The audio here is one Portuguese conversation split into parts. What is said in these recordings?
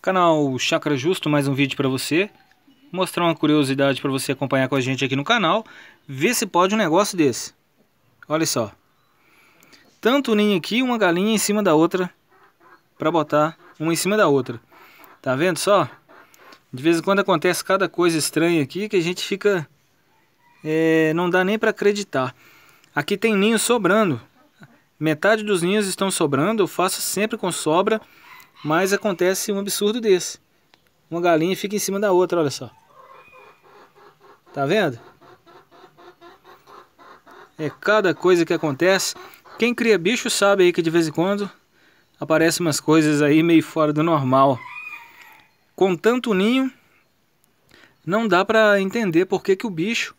Canal Chakra Justo, mais um vídeo para você. Mostrar uma curiosidade para você acompanhar com a gente aqui no canal. Ver se pode um negócio desse. Olha só. Tanto ninho aqui, uma galinha em cima da outra. Para botar uma em cima da outra. Tá vendo só? De vez em quando acontece cada coisa estranha aqui que a gente fica... É, não dá nem para acreditar. Aqui tem ninho sobrando. Metade dos ninhos estão sobrando. Eu faço sempre com sobra mas acontece um absurdo desse. Uma galinha fica em cima da outra, olha só. Tá vendo? É cada coisa que acontece. Quem cria bicho sabe aí que de vez em quando aparecem umas coisas aí meio fora do normal. Com tanto ninho, não dá para entender por que, que o bicho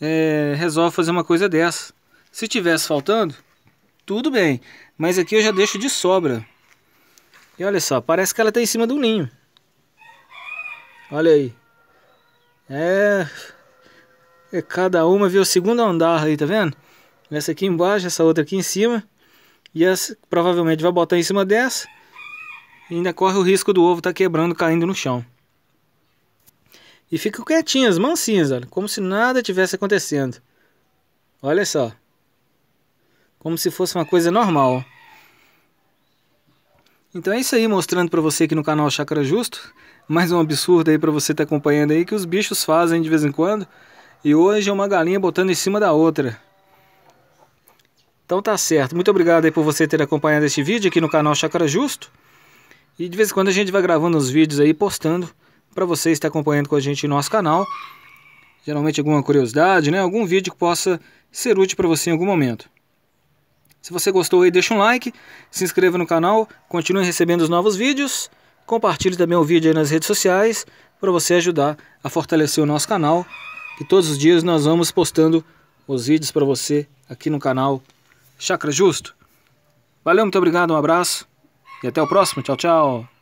é, resolve fazer uma coisa dessa. Se tivesse faltando, tudo bem, mas aqui eu já deixo de sobra. E olha só, parece que ela está em cima do ninho. Olha aí. É... é cada uma viu segundo andar aí, tá vendo? Essa aqui embaixo, essa outra aqui em cima. E essa provavelmente vai botar em cima dessa. E ainda corre o risco do ovo estar tá quebrando, caindo no chão. E fica quietinhas, mansinhas, olha, como se nada tivesse acontecendo. Olha só. Como se fosse uma coisa normal. Então é isso aí, mostrando para você aqui no canal Chácara Justo, mais um absurdo aí para você estar tá acompanhando aí que os bichos fazem de vez em quando. E hoje é uma galinha botando em cima da outra. Então tá certo. Muito obrigado aí por você ter acompanhado este vídeo aqui no canal Chácara Justo. E de vez em quando a gente vai gravando os vídeos aí, postando para você estar acompanhando com a gente em nosso canal. Geralmente alguma curiosidade, né? Algum vídeo que possa ser útil para você em algum momento. Se você gostou aí, deixa um like, se inscreva no canal, continue recebendo os novos vídeos, compartilhe também o vídeo aí nas redes sociais para você ajudar a fortalecer o nosso canal, que todos os dias nós vamos postando os vídeos para você aqui no canal Chakra Justo. Valeu, muito obrigado, um abraço e até o próximo. Tchau, tchau.